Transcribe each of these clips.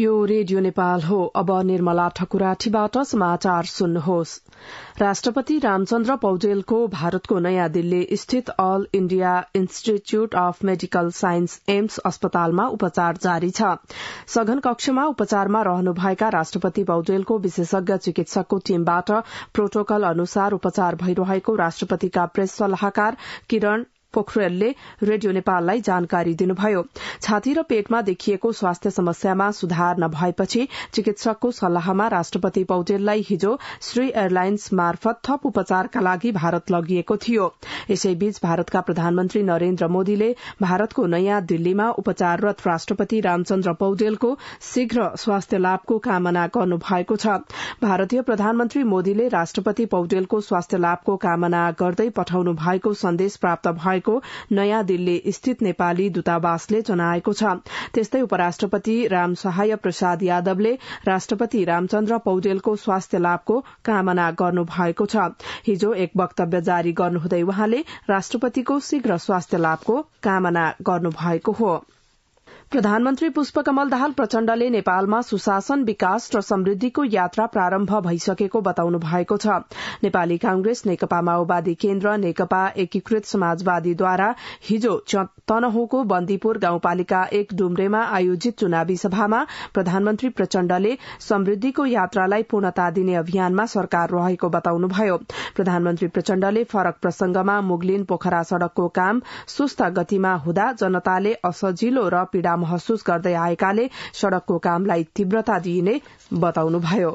यो रेडियो नेपाल हो अब निर्मला ठकुराठीबाट समाचार सुन्नुहोस् राष्ट्रपति रामचन्द्र पौडेलको भारतको नयाँ दिल्ली स्थित all India institute of medical science AIIMS अस्पतालमा उपचार जारी छ सघन कक्षमा उपचारमा रहनुभएका राष्ट्रपति पौडेलको विशेषज्ञ चिकित्सकको टीमबाट प्रोटोकल अनुसार उपचार भइरहेको राष्ट्रपतिका प्रेस सल्लाहकार किरण पोखरेलले रेडियो नेपाललाई जानकारी दिनुभयो छाती र पेटमा देखिएको स्वास्थ्य समस्यामा सुधार नभएपछि चिकित्सकको सल्लाहमा राष्ट्रपति पौडेललाई हिजो श्री एयरलाइन्स मार्फत थप उपचारका लागि भारत लगिएको थियो यसैबीच भारतका प्रधानमन्त्री नरेन्द्र मोदीले भारतको नयाँ दिल्लीमा उपचाररत राष्ट्रपति रामचन्द्र पौडेलको शीघ्र स्वास्थ्य लाभको कामना गर्नुभएको छ भारतीय प्रधानमन्त्री मोदीले राष्ट्रपति पौडेलको स्वास्थ्य लाभको कामना गर्दै पठाउनु भएको सन्देश प्राप्त भयो रहेको नयाँ दिल्ली स्थित नेपाली दूतावासले जनाएको छ त्यस्तै उपराष्ट्रपति राम सहाय प्रसाद यादवले राष्ट्रपति रामचन्द्र पौडेलको स्वास्थ्य लाभको कामना गर्नु भएको छ हिजो एक वक्तव्य जारी गर्नुहुँदै वहाँले राष्ट्रपतिको शीघ्र स्वास्थ्य लाभको कामना गर्नु भएको हो प्रधानमन्त्री पुष्पकमल दाहाल प्रचण्डले नेपालमा सुशासन विकास र समृद्धिको यात्रा प्रारम्भ भइसकेको बताउनु भएको छ नेपाली कांग्रेस नेकपा माओवादी केन्द्र नेकपा एकीकृत समाजवादीद्वारा हिजो तनहुको बन्दीपुर गाउँपालिका एक डुम्रेमा आयोजित चुनावी सभामा प्रधानमन्त्री प्रचण्डले समृद्धिको यात्रालाई पूर्णता दिने अभियानमा सरकार रहेको बताउनुभयो प्रधानमन्त्री प्रचण्डले फरक प्रसंगमा मुगलिन पोखरा सड़कको काम सुस्त गतिमा हुँदा जनताले असजिलो र पीड़ा महसुस गर्दै आएकाले सड़कको कामलाई तीव्रता दिइने बताउनुभयो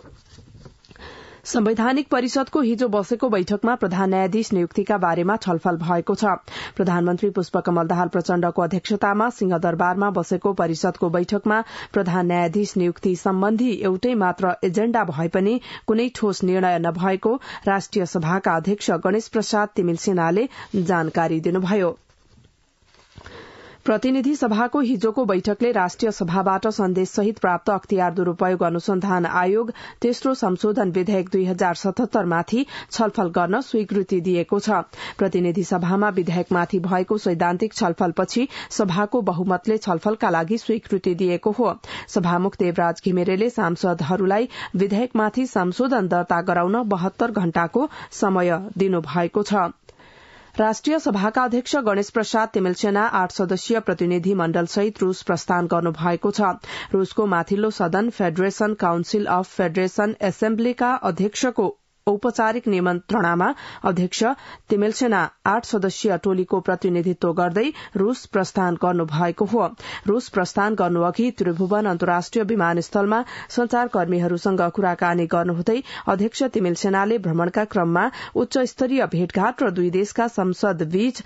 संवैधानिक परिषदको हिजो बसेको बैठकमा प्रधान न्यायाधीश नियुक्तिका बारेमा छलफल भएको छ प्रधानमन्त्री पुष्पकमल दाहाल प्रचण्डको अध्यक्षतामा सिंहदरबारमा बसेको परिषदको बैठकमा प्रधान न्यायाधीश नियुक्ति सम्बन्धी एउटै मात्र एजेण्डा भए पनि कुनै ठोस निर्णय नभएको राष्ट्रिय सभाका अध्यक्ष गणेश प्रसाद तिमिल जानकारी दिनुभयो प्रतिनिधि सभाको हिजोको बैठकले राष्ट्रिय सभाबाट सन्देशसहित प्राप्त अख्तियार दुरूपयोग अनुसन्धान आयोग तेस्रो संशोधन विधेयक दुई हजार सतहत्तरमाथि छलफल गर्न स्वीकृति दिएको छ प्रतिनिधि सभामा विधेयकमाथि भएको सैद्धान्तिक छलफलपछि सभाको बहुमतले छलफलका लागि स्वीकृति दिएको हो सभामुख देवराज घिमिरेले सांसदहरूलाई विधेयकमाथि संशोधन दर्ता गराउन बहत्तर घण्टाको समय दिनुभएको छ राष्ट्रिय सभाका अध्यक्ष गणेश प्रसाद तिमेलसेना आठ सदस्यीय प्रतिनिधि मण्डलसहित रूस प्रस्थान गर्नु भएको छ रूसको माथिल्लो सदन फेडरेशन काउन्सिल अफ फेडरेशन एसेम्ब्लीका अध्यक्षको औपचारिक निमन्त्रणामा अध्यक्ष तिमेलसेना आठ सदस्यीय टोलीको प्रतिनिधित्व गर्दै रूस प्रस्थान गर्नु भएको हो रूस प्रस्थान गर्नुअघि त्रिभुवन अन्तर्राष्ट्रिय विमानस्थलमा संचारकर्मीहरूसँग कुराकानी गर्नुहुँदै अध्यक्ष तिमेलसेनाले भ्रमणका क्रममा उच्च स्तरीय भेटघाट र दुई देशका संसद बीच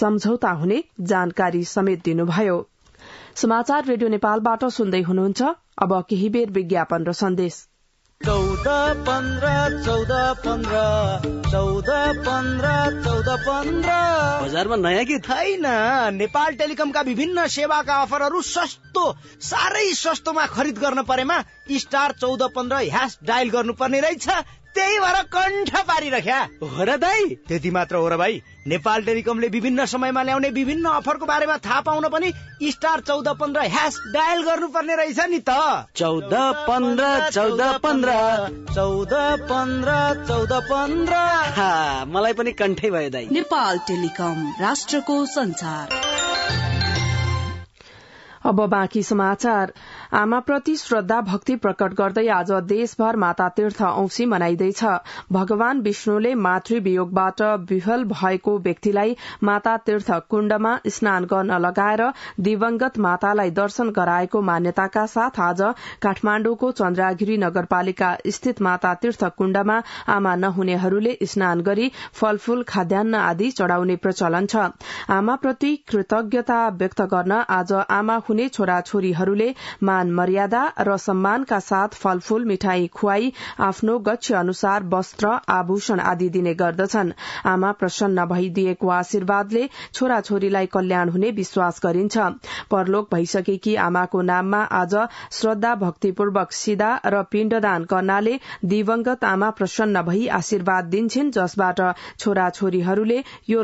सम्झौता हुने जानकारी समेत दिनुभयो समाचार रेडियो नेपालबाट सुन्दै हुनुहुन्छ अब केही बेर विज्ञापन र सन्देश चौध पन्ध्र चौध पन्ध्र चौध पन्ध्र चौध पन्ध्र बजारमा नयाँ कि छैन नेपाल टेलिकमका विभिन्न सेवाका अफरहरू सस्तो साह्रै सस्तोमा खरिद गर्न परेमा स्टार चौध पन्ध्र ह्यास डायल गर्नुपर्ने रहेछ त्यही भएर कण्ठ पारिरख्या हो र दाई त्यति मात्र हो र भाइ नेपाल टेलिकमले विभिन्न समयमा ल्याउने विभिन्न अफरको बारेमा थाहा पाउन पनि स्टार चौध पन्ध्र ह्यास डायल गर्नुपर्ने रहेछ नि त चौध पन्ध्र चौध पन्ध्र चौध पन्ध्र चौध पन्ध्र मलाई पनि कण्ठै भयो दाई नेपाल टेलिकम राष्ट्रको संसार अब बाँकी समाचार आमाप्रति श्रद्धा भक्ति प्रकट गर्दै आज देशभर माता तीर्थ औंसी मनाइँदैछ भगवान विष्णुले मातृ मातृवियोगबाट विहल भएको व्यक्तिलाई माता तीर्थ कुण्डमा स्नान गर्न लगाएर दिवंगत मातालाई दर्शन गराएको मान्यताका साथ आज काठमाण्डुको चन्द्रागिरी नगरपालिका स्थित माता तीर्थ कुण्डमा आमा नहुनेहरूले स्नान गरी फलफूल खाद्यान्न आदि चढ़ाउने प्रचलन छ आमाप्रति कृतज्ञता व्यक्त गर्न आज आमा हुने छोराछोरीहरूले मा मान मर्यादा र सम्मानका साथ फलफूल मिठाई खुवाई आफ्नो गक्ष अनुसार वस्त्र आभूषण आदि दिने गर्दछन् आमा प्रसन्न भइदिएको आशीर्वादले छोराछोरीलाई कल्याण हुने विश्वास गरिन्छ परलोक भइसकेकी आमाको नाममा आज श्रद्धा भक्तिपूर्वक सिधा र पिण्डदान गर्नाले दिवंगत आमा प्रसन्न भई आशीर्वाद दिन्छन् जसबाट छोराछोरीहरूले यो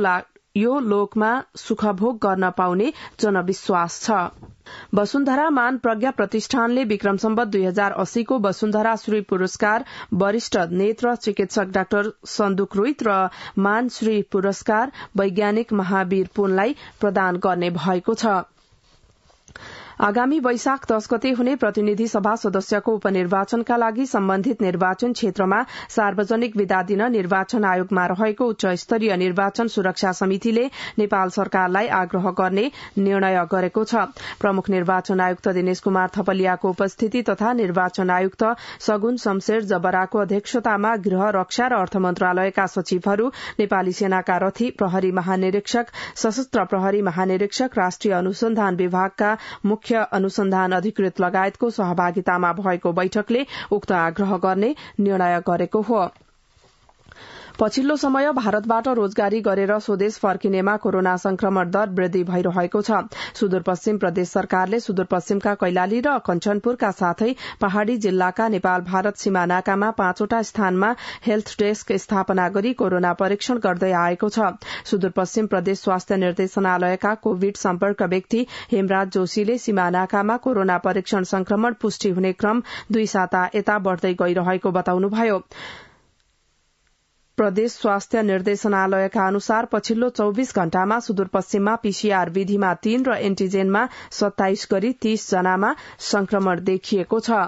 यो लोकमा सुखभोग गर्न पाउने जनविश्वास छ वसुन्धरा मान प्रज्ञा प्रतिष्ठानले विक्रम सम्बत दुई हजार अस्सीको वसुन्धरा श्री पुरस्कार वरिष्ठ नेत्र चिकित्सक डाक्टर सन्दुक रोहित र मान श्री पुरस्कार वैज्ञानिक महावीर पुनलाई प्रदान गर्ने भएको छ आगामी वैशाख दश गते हुने प्रतिनिधि सभा सदस्यको उपनिर्वाचनका लागि सम्बन्धित निर्वाचन क्षेत्रमा सार्वजनिक विदा दिन निर्वाचन आयोगमा रहेको उच्च स्तरीय निर्वाचन सुरक्षा समितिले नेपाल सरकारलाई आग्रह गर्ने निर्णय गरेको छ प्रमुख निर्वाचन आयुक्त दिनेश कुमार थपलियाको उपस्थिति तथा निर्वाचन आयुक्त सगुन शमशेर जबराको अध्यक्षतामा गृह रक्षा र अर्थ मन्त्रालयका सचिवहरू नेपाली सेनाका रथी प्रहरी महानिरीक्षक सशस्त्र प्रहरी महानिरीक्षक राष्ट्रिय अनुसन्धान विभागका मुख्य मुख्य अनुसन्धान अधिकृत लगायतको सहभागितामा भएको बैठकले उक्त आग्रह गर्ने निर्णय गरेको हो पछिल्लो समय भारतबाट रोजगारी गरेर स्वदेश फर्किनेमा कोरोना संक्रमण दर वृद्धि भइरहेको छ सुदूरपश्चिम प्रदेश सरकारले सुदूरपश्चिमका कैलाली र कञ्चनपुरका साथै पहाड़ी जिल्लाका नेपाल भारत सीमा नाकामा पाँचवटा स्थानमा हेल्थ डेस्क स्थापना गरी कोरोना परीक्षण गर्दै आएको छ सुदूरपश्चिम प्रदेश स्वास्थ्य निर्देशनालयका कोविड सम्पर्क व्यक्ति हेमराज जोशीले सीमा कोरोना परीक्षण संक्रमण पुष्टि हुने क्रम दुई साता यता बढ़दै गइरहेको बताउनुभयो प्रदेश स्वास्थ्य निर्देशनालयका अनुसार पछिल्लो चौविस घण्टामा सुदूरपश्चिममा पीसीआर विधिमा तीन र एन्टिजेनमा सत्ताइस गरी तीस जनामा संक्रमण देखिएको छ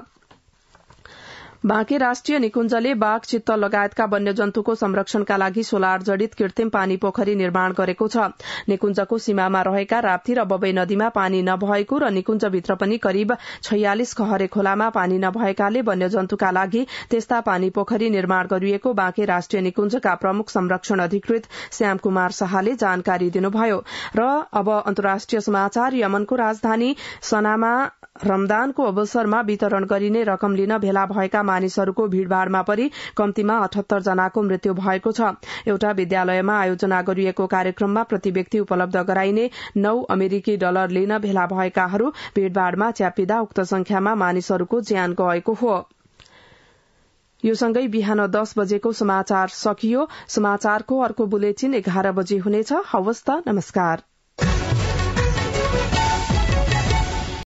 बाँके राष्ट्रिय निकुञ्जले बाघ चित्त लगायतका वन्यजन्तुको संरक्षणका लागि सोलार जडित कृत्रिम पानी पोखरी निर्माण गरेको छ निकुञ्जको सीमामा रहेका राप्ती र बबई नदीमा पानी नभएको र निकुञ्जभित्र पनि करिब छयालिस खहरे खोलामा पानी नभएकाले वन्यजन्तुका लागि त्यस्ता पानी पोखरी निर्माण गरिएको बाँके राष्ट्रिय निकुञ्जका प्रमुख संरक्षण अधिकृत श्याम कुमार शाहले जानकारी दिनुभयो र अब अन्तर्राष्ट्रिय समाचार यमनको राजधानी सनामा रमदानको अवसरमा वितरण गरिने रकम लिन भेला भएका मानिसहरूको भीड़भाड़मा पनि कम्तीमा अठत्तर जनाको मृत्यु भएको छ एउटा विद्यालयमा आयोजना गरिएको कार्यक्रममा प्रति व्यक्ति उपलब्ध गराइने नौ अमेरिकी डलर लिन भेला भएकाहरू भीड़भाड़मा च्यापिँदा उक्त संख्यामा मानिसहरूको ज्यान गएको हो यो सँगै बिहान दस बजेको समाचार सकियो समाचारको अर्को बुलेटिन एघार बजे हुनेछ हवस् नमस्कार